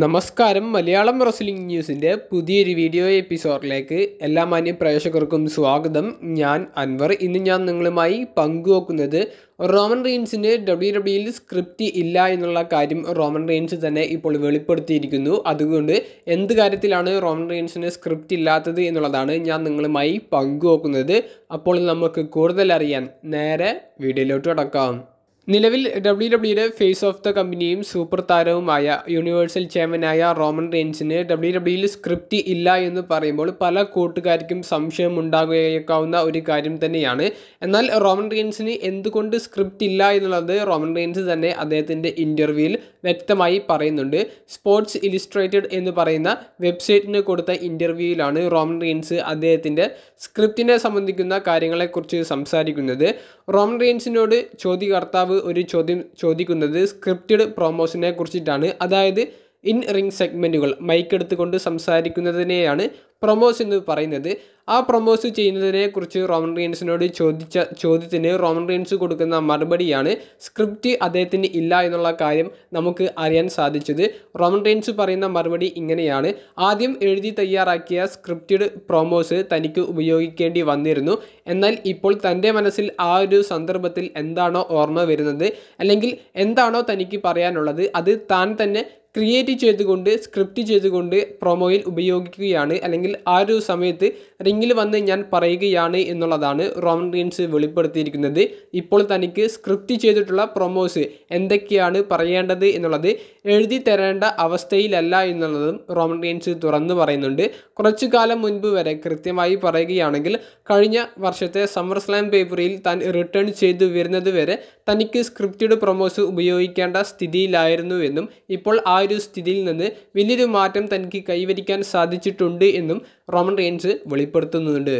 നമസ്കാരം മലയാളം റെസ്ലിംഗ് ന്യൂസിൻ്റെ പുതിയൊരു വീഡിയോ എപ്പിസോഡിലേക്ക് എല്ലാ മാന്യ പ്രേക്ഷകർക്കും സ്വാഗതം ഞാൻ അൻവർ ഇന്ന് ഞാൻ നിങ്ങളുമായി പങ്കുവെക്കുന്നത് റോമൻ റീൻസിന് ഡബ്ല്യു ഡബ്ല്യുയിൽ സ്ക്രിപ്റ്റ് ഇല്ല എന്നുള്ള കാര്യം റോമൻ റീൻസ് തന്നെ ഇപ്പോൾ വെളിപ്പെടുത്തിയിരിക്കുന്നു അതുകൊണ്ട് എന്ത് കാര്യത്തിലാണ് റോമൻ റീൻസിന് സ്ക്രിപ്റ്റ് ഇല്ലാത്തത് എന്നുള്ളതാണ് ഞാൻ നിങ്ങളുമായി പങ്കുവെക്കുന്നത് അപ്പോൾ നമുക്ക് കൂടുതലറിയാൻ നേരെ വീഡിയോയിലോട്ട് കടക്കാം നിലവിൽ ഡബ്ല്യു ഡബ്ല്യുയുടെ ഫേസ് ഓഫ് ദ കമ്പനിയും സൂപ്പർ താരവുമായ യൂണിവേഴ്സൽ ചെയർമാനായ റോമൻ റെയിൻസിന് ഡബ്ല്യു ഡബ്ല്യുയിൽ സ്ക്രിപ്റ്റ് ഇല്ല എന്ന് പറയുമ്പോൾ പല കൂട്ടുകാർക്കും സംശയം ഉണ്ടാകേക്കാവുന്ന ഒരു കാര്യം തന്നെയാണ് എന്നാൽ റോമൻ റെയിൻസിന് എന്തുകൊണ്ട് സ്ക്രിപ്റ്റ് ഇല്ല എന്നുള്ളത് റോമൻ റെയിൻസ് തന്നെ അദ്ദേഹത്തിൻ്റെ ഇൻ്റർവ്യൂവിൽ വ്യക്തമായി പറയുന്നുണ്ട് സ്പോർട്സ് ഇലിസ്ട്രേറ്റഡ് എന്ന് പറയുന്ന വെബ്സൈറ്റിന് കൊടുത്ത ഇൻ്റർവ്യൂവിലാണ് റോമൻ റെയിൻസ് അദ്ദേഹത്തിൻ്റെ സ്ക്രിപ്റ്റിനെ സംബന്ധിക്കുന്ന കാര്യങ്ങളെക്കുറിച്ച് സംസാരിക്കുന്നത് റോമൻ റെയിൻസിനോട് ചോദ്യകർത്താവ് ഒരു ചോദ്യം ചോദിക്കുന്നത് സ്ക്രിപ്റ്റഡ് പ്രൊമോഷനെ കുറിച്ചിട്ടാണ് അതായത് ഇൻ റിംഗ് സെഗ്മെൻറ്റുകൾ മൈക്കെടുത്തുകൊണ്ട് സംസാരിക്കുന്നതിനെയാണ് പ്രൊമോസ് എന്ന് പറയുന്നത് ആ പ്രൊമോസ് കുറിച്ച് റോമൻ റീൻസിനോട് ചോദിച്ച ചോദ്യത്തിന് റോമൻ റീൻസ് കൊടുക്കുന്ന മറുപടിയാണ് സ്ക്രിപ്റ്റ് അദ്ദേഹത്തിന് ഇല്ല എന്നുള്ള കാര്യം നമുക്ക് അറിയാൻ സാധിച്ചത് റോമൻ റീൻസ് പറയുന്ന മറുപടി ഇങ്ങനെയാണ് ആദ്യം എഴുതി തയ്യാറാക്കിയ സ്ക്രിപ്റ്റഡ് പ്രൊമോസ് തനിക്ക് ഉപയോഗിക്കേണ്ടി വന്നിരുന്നു എന്നാൽ ഇപ്പോൾ തൻ്റെ മനസ്സിൽ ആ ഒരു സന്ദർഭത്തിൽ എന്താണോ ഓർമ്മ വരുന്നത് അല്ലെങ്കിൽ എന്താണോ തനിക്ക് പറയാനുള്ളത് അത് താൻ തന്നെ ക്രിയേറ്റ് ചെയ്തുകൊണ്ട് സ്ക്രിപ്റ്റ് ചെയ്തുകൊണ്ട് പ്രൊമോയിൽ ഉപയോഗിക്കുകയാണ് അല്ലെങ്കിൽ ആ ഒരു സമയത്ത് റിങ്ങിൽ വന്ന് ഞാൻ പറയുകയാണ് എന്നുള്ളതാണ് റോമൻ റീൻസ് വെളിപ്പെടുത്തിയിരിക്കുന്നത് ഇപ്പോൾ തനിക്ക് സ്ക്രിപ്റ്റ് ചെയ്തിട്ടുള്ള പ്രൊമോസ് എന്തൊക്കെയാണ് പറയേണ്ടത് എന്നുള്ളത് എഴുതി തരേണ്ട അവസ്ഥയിലല്ല എന്നുള്ളതും റോമൻ റീൻസ് തുറന്നു പറയുന്നുണ്ട് കുറച്ചു കാലം മുൻപ് വരെ കൃത്യമായി പറയുകയാണെങ്കിൽ കഴിഞ്ഞ വർഷത്തെ സമ്മർ സ്ലാം പേപ്പറിൽ താൻ റിട്ടേൺ ചെയ്തു വരുന്നത് വരെ തനിക്ക് സ്ക്രിപ്റ്റഡ് പ്രൊമോസ് ഉപയോഗിക്കേണ്ട സ്ഥിതിയിലായിരുന്നു എന്നും ഇപ്പോൾ ആ ഒരു സ്ഥിതിയിൽ നിന്ന് വലിയൊരു മാറ്റം തനിക്ക് കൈവരിക്കാൻ സാധിച്ചിട്ടുണ്ട് എന്നും റോമൻ റെയിൻസ് വെളിപ്പെടുത്തുന്നുണ്ട്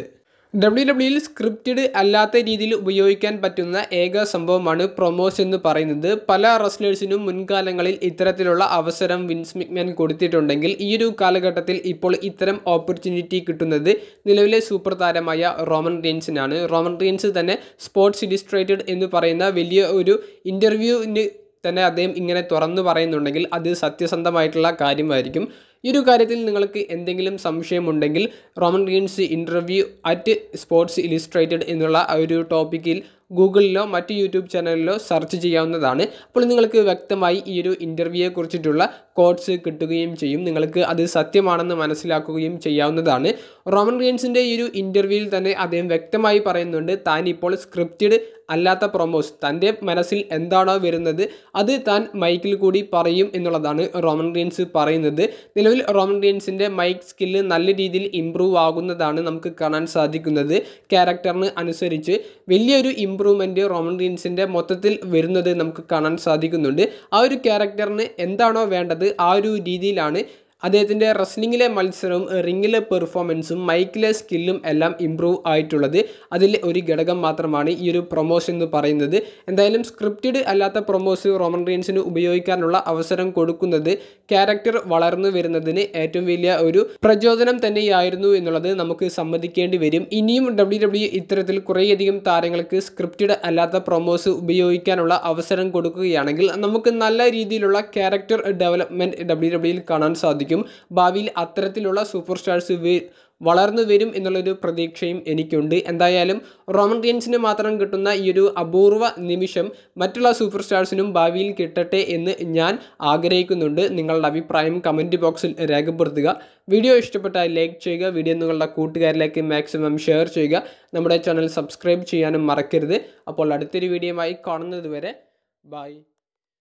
ഡബ്ല്യു ഡബ്ല്യുയിൽ സ്ക്രിപ്റ്റഡ് അല്ലാത്ത രീതിയിൽ ഉപയോഗിക്കാൻ പറ്റുന്ന ഏക സംഭവമാണ് പ്രൊമോസ് എന്ന് പറയുന്നത് പല റെസ്ലേഴ്സിനും മുൻകാലങ്ങളിൽ ഇത്തരത്തിലുള്ള അവസരം വിൻസ് മിക്മാൻ കൊടുത്തിട്ടുണ്ടെങ്കിൽ ഈയൊരു കാലഘട്ടത്തിൽ ഇപ്പോൾ ഇത്തരം ഓപ്പർച്യൂണിറ്റി കിട്ടുന്നത് നിലവിലെ സൂപ്പർ താരമായ റോമൻ റീൻസിനാണ് റോമൻ റീൻസ് തന്നെ സ്പോർട്സ് ഇലിസ്ട്രേറ്റഡ് എന്ന് പറയുന്ന വലിയ ഒരു ഇൻ്റർവ്യൂവിന് തന്നെ അദ്ദേഹം ഇങ്ങനെ തുറന്നു പറയുന്നുണ്ടെങ്കിൽ അത് സത്യസന്ധമായിട്ടുള്ള കാര്യമായിരിക്കും ഈ ഒരു കാര്യത്തിൽ നിങ്ങൾക്ക് എന്തെങ്കിലും സംശയമുണ്ടെങ്കിൽ Roman Reigns interview at Sports Illustrated എന്നുള്ള ആ ഒരു ടോപ്പിക്കിൽ ഗൂഗിളിലോ മറ്റ് യൂട്യൂബ് ചാനലിലോ സെർച്ച് ചെയ്യാവുന്നതാണ് അപ്പോൾ നിങ്ങൾക്ക് വ്യക്തമായി ഈ ഒരു ഇൻ്റർവ്യൂയെ കുറിച്ചിട്ടുള്ള കോഡ്സ് കിട്ടുകയും ചെയ്യും നിങ്ങൾക്ക് അത് സത്യമാണെന്ന് മനസ്സിലാക്കുകയും ചെയ്യാവുന്നതാണ് റോമൻ റിയൻസിൻ്റെ ഈ ഒരു ഇൻ്റർവ്യൂവിൽ തന്നെ അദ്ദേഹം വ്യക്തമായി പറയുന്നുണ്ട് താൻ ഇപ്പോൾ സ്ക്രിപ്റ്റഡ് അല്ലാത്ത പ്രൊമോസ് തൻ്റെ മനസ്സിൽ എന്താണോ വരുന്നത് അത് താൻ മൈക്കിൽ കൂടി പറയും എന്നുള്ളതാണ് റോമൻ റിയൻസ് പറയുന്നത് നിലവിൽ റോമൻ റിയൻസിൻ്റെ മൈക്ക് സ്കില്ല് നല്ല രീതിയിൽ ഇമ്പ്രൂവ് ആകുന്നതാണ് നമുക്ക് കാണാൻ സാധിക്കുന്നത് ക്യാരക്ടറിന് അനുസരിച്ച് വലിയൊരു ഇമ്പ്രൂവ് ഇമ്പ്രൂവ്മെൻ്റ് റോമൻ റീൻസിൻ്റെ മൊത്തത്തിൽ വരുന്നത് നമുക്ക് കാണാൻ സാധിക്കുന്നുണ്ട് ആ ഒരു ക്യാരക്ടറിന് എന്താണോ വേണ്ടത് ആ ഒരു രീതിയിലാണ് അദ്ദേഹത്തിൻ്റെ റെസ്ലിങ്ങിലെ മത്സരവും റിങ്ങിലെ പെർഫോമൻസും മൈക്കിലെ സ്കില്ലും എല്ലാം ഇമ്പ്രൂവ് ആയിട്ടുള്ളത് അതിൽ ഒരു ഘടകം മാത്രമാണ് ഈ ഒരു പ്രൊമോഷൻ എന്ന് പറയുന്നത് എന്തായാലും സ്ക്രിപ്റ്റഡ് അല്ലാത്ത പ്രൊമോസ് റോമൻ റീൻസിന് ഉപയോഗിക്കാനുള്ള അവസരം കൊടുക്കുന്നത് ക്യാരക്ടർ വളർന്നു വരുന്നതിന് ഏറ്റവും വലിയ ഒരു പ്രചോദനം തന്നെയായിരുന്നു എന്നുള്ളത് നമുക്ക് സമ്മതിക്കേണ്ടി വരും ഇനിയും ഡബ്ല്യു ഡബ്ല്യു e ഇത്തരത്തിൽ കുറേയധികം താരങ്ങൾക്ക് സ്ക്രിപ്റ്റഡ് അല്ലാത്ത പ്രൊമോസ് ഉപയോഗിക്കാനുള്ള അവസരം കൊടുക്കുകയാണെങ്കിൽ നമുക്ക് നല്ല രീതിയിലുള്ള ക്യാരക്ടർ ഡെവലപ്മെൻറ്റ് ഡബ്ല്യു ഡബ്ല്യുയിൽ കാണാൻ സാധിക്കും സാധിക്കും ഭാവിയിൽ അത്തരത്തിലുള്ള സൂപ്പർ സ്റ്റാർസ് വളർന്നു വരും എന്നുള്ളൊരു പ്രതീക്ഷയും എനിക്കുണ്ട് എന്തായാലും റോമൻ റിയൻസിന് മാത്രം കിട്ടുന്ന ഈ ഒരു അപൂർവ നിമിഷം മറ്റുള്ള സൂപ്പർ സ്റ്റാർസിനും ഭാവിയിൽ കിട്ടട്ടെ എന്ന് ഞാൻ ആഗ്രഹിക്കുന്നുണ്ട് നിങ്ങളുടെ അഭിപ്രായം കമൻറ്റ് ബോക്സിൽ രേഖപ്പെടുത്തുക വീഡിയോ ഇഷ്ടപ്പെട്ടാൽ ലൈക്ക് ചെയ്യുക വീഡിയോ നിങ്ങളുടെ കൂട്ടുകാരിലേക്ക് മാക്സിമം ഷെയർ ചെയ്യുക നമ്മുടെ ചാനൽ സബ്സ്ക്രൈബ് ചെയ്യാനും മറക്കരുത് അപ്പോൾ അടുത്തൊരു വീഡിയോ ആയി കാണുന്നതുവരെ ബൈ